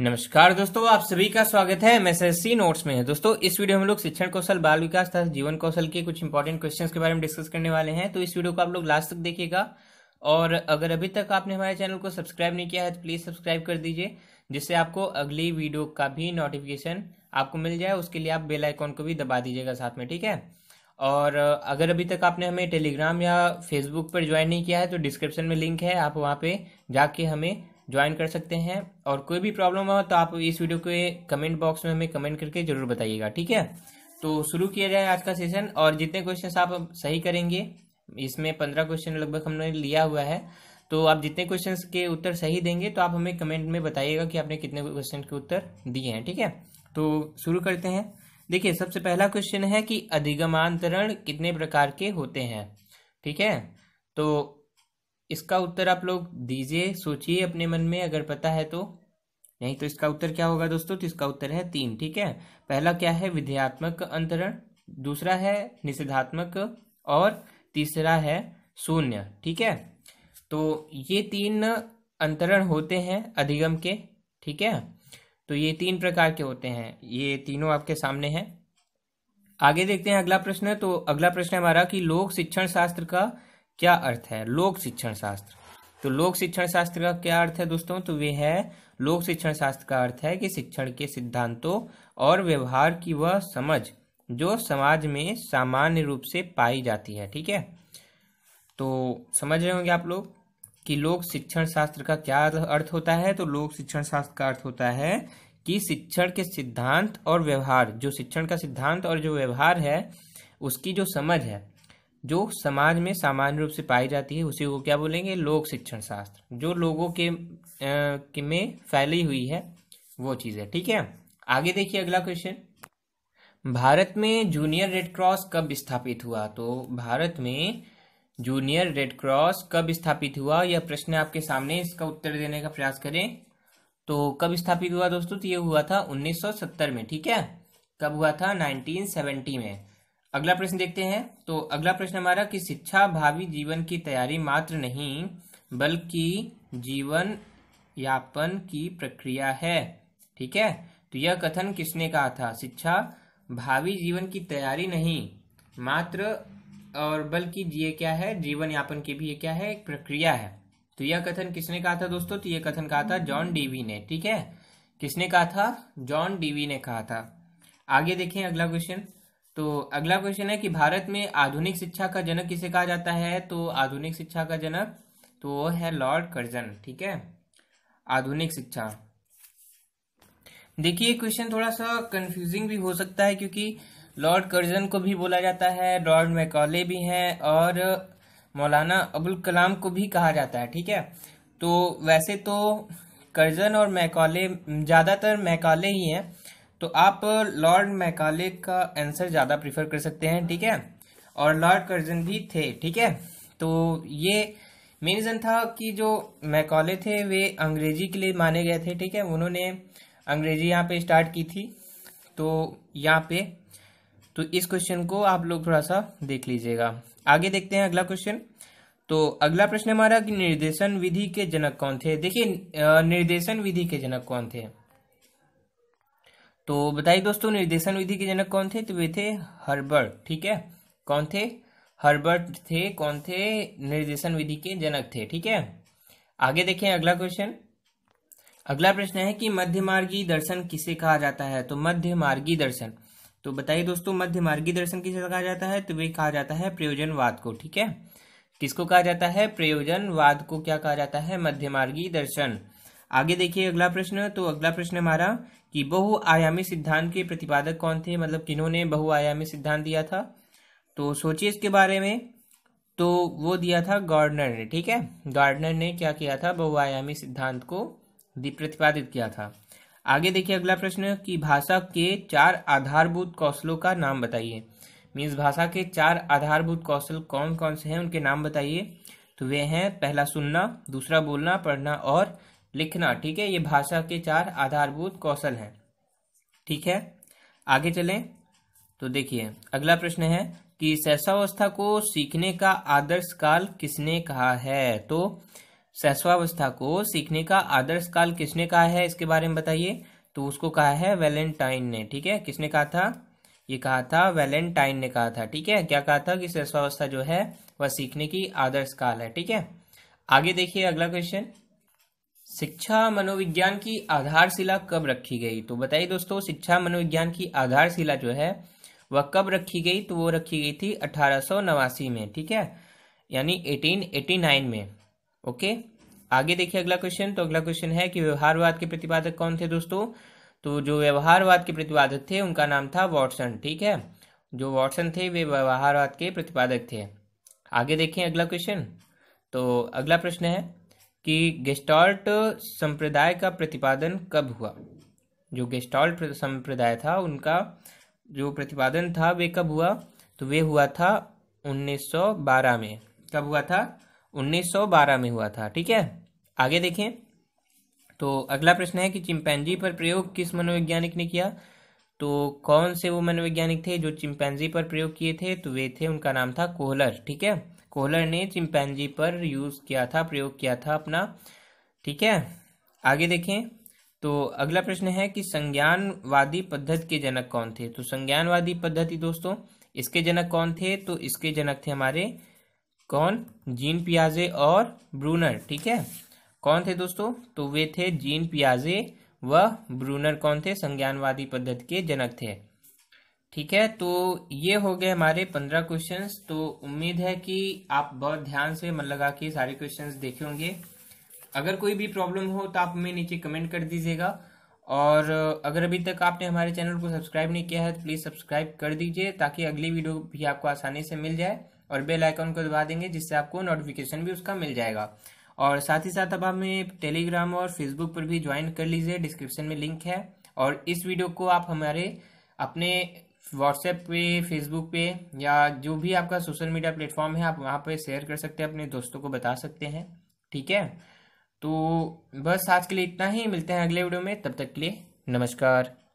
नमस्कार दोस्तों आप सभी का स्वागत है एमएसएससी नोट्स में दोस्तों इस वीडियो में हम लोग शिक्षण कौशल बाल विकास तथा जीवन कौशल के कुछ इंपॉर्टेंट क्वेश्चंस के बारे में डिस्कस करने वाले हैं तो इस वीडियो को आप लोग लास्ट तक देखिएगा और अगर अभी तक आपने हमारे चैनल को सब्सक्राइब नहीं किया है तो प्लीज़ सब्सक्राइब कर दीजिए जिससे आपको अगली वीडियो का भी नोटिफिकेशन आपको मिल जाए उसके लिए आप बेल आइकॉन को भी दबा दीजिएगा साथ में ठीक है और अगर अभी तक आपने हमें टेलीग्राम या फेसबुक पर ज्वाइन नहीं किया है तो डिस्क्रिप्शन में लिंक है आप वहाँ पर जाके हमें ज्वाइन कर सकते हैं और कोई भी प्रॉब्लम हो तो आप इस वीडियो के कमेंट बॉक्स में हमें कमेंट करके जरूर बताइएगा ठीक है तो शुरू किया जाए आज का सेशन और जितने क्वेश्चन आप सही करेंगे इसमें पंद्रह क्वेश्चन लगभग हमने लिया हुआ है तो आप जितने क्वेश्चन के उत्तर सही देंगे तो आप हमें कमेंट में बताइएगा कि आपने कितने क्वेश्चन के उत्तर दिए हैं ठीक है तो शुरू करते हैं देखिए सबसे पहला क्वेश्चन है कि अधिगमांतरण कितने प्रकार के होते हैं ठीक है तो इसका उत्तर आप लोग दीजिए सोचिए अपने मन में अगर पता है तो नहीं तो इसका उत्तर क्या होगा दोस्तों तो इसका उत्तर है तीन ठीक है पहला क्या है विधेयात्मक अंतरण दूसरा है निषेधात्मक और तीसरा है शून्य ठीक है तो ये तीन अंतरण होते हैं अधिगम के ठीक है तो ये तीन प्रकार के होते हैं ये तीनों आपके सामने हैं आगे देखते हैं अगला प्रश्न तो अगला प्रश्न हमारा कि लोक शिक्षण शास्त्र का क्या अर्थ है लोक शिक्षण शास्त्र तो लोक शिक्षण शास्त्र का क्या अर्थ है दोस्तों तो वे है लोक शिक्षण शास्त्र का अर्थ है कि शिक्षण के सिद्धांतों और व्यवहार की वह समझ जो समाज में सामान्य रूप से पाई जाती है ठीक है तो समझ रहे होंगे आप लोग कि लोक शिक्षण शास्त्र का क्या अर्थ होता है तो लोक शिक्षण शास्त्र का अर्थ होता है कि शिक्षण के सिद्धांत और व्यवहार जो शिक्षण का सिद्धांत और जो व्यवहार है उसकी जो समझ है जो समाज में सामान्य रूप से पाई जाती है उसी को क्या बोलेंगे लोक शिक्षण शास्त्र जो लोगों के, आ, के में फैली हुई है वो चीज़ है ठीक है आगे देखिए अगला क्वेश्चन भारत में जूनियर रेड क्रॉस कब स्थापित हुआ तो भारत में जूनियर रेड क्रॉस कब स्थापित हुआ यह प्रश्न आपके सामने इसका उत्तर देने का प्रयास करें तो कब स्थापित हुआ दोस्तों तो ये हुआ था 1970 में ठीक है कब हुआ था 1970 में अगला प्रश्न देखते हैं तो अगला प्रश्न हमारा कि शिक्षा भावी जीवन की तैयारी मात्र नहीं बल्कि जीवन यापन की प्रक्रिया है ठीक है तो यह कथन किसने कहा था शिक्षा भावी जीवन की तैयारी नहीं मात्र और बल्कि ये क्या है जीवन यापन की भी ये क्या है एक प्रक्रिया है तो यह कथन किसने कहा था दोस्तों तो यह कथन कहा था जॉन डीवी ने ठीक है किसने कहा था जॉन डीवी ने कहा था आगे देखें अगला क्वेश्चन तो अगला क्वेश्चन है कि भारत में आधुनिक शिक्षा का जनक किसे कहा जाता है तो आधुनिक शिक्षा का जनक तो वो है लॉर्ड कर्जन ठीक है आधुनिक शिक्षा देखिए क्वेश्चन थोड़ा सा कंफ्यूजिंग भी हो सकता है क्योंकि लॉर्ड कर्जन को भी बोला जाता है लॉर्ड मैकॉले भी हैं और मौलाना अबुल कलाम को भी कहा जाता है ठीक है तो वैसे तो कर्जन और मैकॉले ज़्यादातर मैकॉले ही हैं तो आप लॉर्ड मैकाले का आंसर ज़्यादा प्रीफर कर सकते हैं ठीक है और लॉर्ड कर्जन भी थे ठीक है तो ये मेन रीज़न था कि जो मैकाले थे वे अंग्रेजी के लिए माने गए थे ठीक है उन्होंने अंग्रेजी यहाँ पे स्टार्ट की थी तो यहाँ पे तो इस क्वेश्चन को आप लोग थोड़ा सा देख लीजिएगा आगे देखते हैं अगला क्वेश्चन तो अगला प्रश्न हमारा कि निर्देशन विधि के जनक कौन थे देखिए निर्देशन विधि के जनक कौन थे तो बताइए दोस्तों निर्देशन विधि के जनक कौन थे तो वे थे हर्बर्ट ठीक है कौन थे हर्बर्ट थे कौन थे निर्देशन विधि के जनक थे ठीक है आगे देखें अगला क्वेश्चन अगला प्रश्न है कि मध्यमार्गी दर्शन किसे कहा जाता है तो मध्यमार्गी दर्शन तो बताइए दोस्तों मध्यमार्गी दर्शन किसे कहा जाता है तो वे कहा जाता है प्रयोजनवाद को ठीक है किसको कहा जाता है प्रयोजनवाद को क्या कहा जाता है मध्यमार्गी दर्शन आगे देखिए अगला प्रश्न तो अगला प्रश्न हमारा कि बहुआयामी सिद्धांत के प्रतिपादक कौन थे मतलब किन्होंने बहुआयामी सिद्धांत दिया था तो सोचिए इसके बारे में तो वो दिया था गार्डनर ने ठीक है गार्डनर ने क्या किया था बहुआयामी सिद्धांत को प्रतिपादित किया था आगे देखिए अगला प्रश्न कि भाषा के चार आधारभूत कौशलों का नाम बताइए मीन्स भाषा के चार आधारभूत कौशल कौन कौन से हैं उनके नाम बताइए तो वे हैं पहला सुनना दूसरा बोलना पढ़ना और लिखना ठीक है ये भाषा के चार आधारभूत कौशल हैं ठीक है आगे चलें तो देखिए अगला प्रश्न है कि शैशवावस्था को सीखने का आदर्श काल किसने कहा है तो शैशवावस्था को सीखने का आदर्श काल किसने कहा है इसके बारे में बताइए तो उसको कहा है वैलेंटाइन ने ठीक है किसने कहा था ये कहा था वैलेंटाइन ने कहा था ठीक है क्या कहा था कि शैशवावस्था जो है वह सीखने की आदर्श काल है ठीक है आगे देखिए अगला क्वेश्चन शिक्षा मनोविज्ञान की आधारशिला कब रखी गई तो बताइए दोस्तों शिक्षा मनोविज्ञान की आधारशिला जो है वह कब रखी गई तो वो रखी गई थी अठारह में ठीक है यानी 1889 में ओके आगे देखिए अगला क्वेश्चन तो अगला क्वेश्चन है कि व्यवहारवाद के प्रतिपादक कौन थे दोस्तों तो जो व्यवहारवाद के प्रतिपादक थे उनका नाम था वॉटसन ठीक है जो वॉटसन थे वे व्यवहारवाद के प्रतिपादक थे आगे देखें अगला क्वेश्चन तो अगला प्रश्न है कि गेस्टॉल्ट संप्रदाय का प्रतिपादन कब हुआ जो गेस्टॉल्ट संप्रदाय था उनका जो प्रतिपादन था वे कब हुआ तो वे हुआ था 1912 में कब हुआ था 1912 में हुआ था ठीक है आगे देखें तो अगला प्रश्न है कि चिंपैंजी पर प्रयोग किस मनोवैज्ञानिक ने किया तो कौन से वो मनोवैज्ञानिक थे जो चिंपैंजी पर प्रयोग किए थे तो वे थे उनका नाम था कोहलर ठीक है कोहलर ने चिंपैनजी पर यूज़ किया था प्रयोग किया था अपना ठीक है आगे देखें तो अगला प्रश्न है कि संज्ञानवादी पद्धति के जनक कौन थे तो संज्ञानवादी पद्धति दोस्तों इसके जनक कौन थे तो इसके जनक थे हमारे कौन जीन पियाजे और ब्रूनर ठीक है कौन थे दोस्तों तो वे थे जीन पियाजे व ब्रूनर कौन थे संज्ञानवादी पद्धति के जनक थे ठीक है तो ये हो गए हमारे पंद्रह क्वेश्चंस तो उम्मीद है कि आप बहुत ध्यान से मन लगा के सारे क्वेश्चंस देखे होंगे अगर कोई भी प्रॉब्लम हो तो आप हमें नीचे कमेंट कर दीजिएगा और अगर अभी तक आपने हमारे चैनल को सब्सक्राइब नहीं किया है तो प्लीज़ सब्सक्राइब कर दीजिए ताकि अगली वीडियो भी आपको आसानी से मिल जाए और बेल आइकन को दबा देंगे जिससे आपको नोटिफिकेशन भी उसका मिल जाएगा और साथ ही साथ अब हमें टेलीग्राम और फेसबुक पर भी ज्वाइन कर लीजिए डिस्क्रिप्शन में लिंक है और इस वीडियो को आप हमारे अपने व्हाट्सएप पे फेसबुक पे या जो भी आपका सोशल मीडिया प्लेटफॉर्म है आप वहाँ पे शेयर कर सकते हैं अपने दोस्तों को बता सकते हैं ठीक है तो बस आज के लिए इतना ही मिलते हैं अगले वीडियो में तब तक के लिए नमस्कार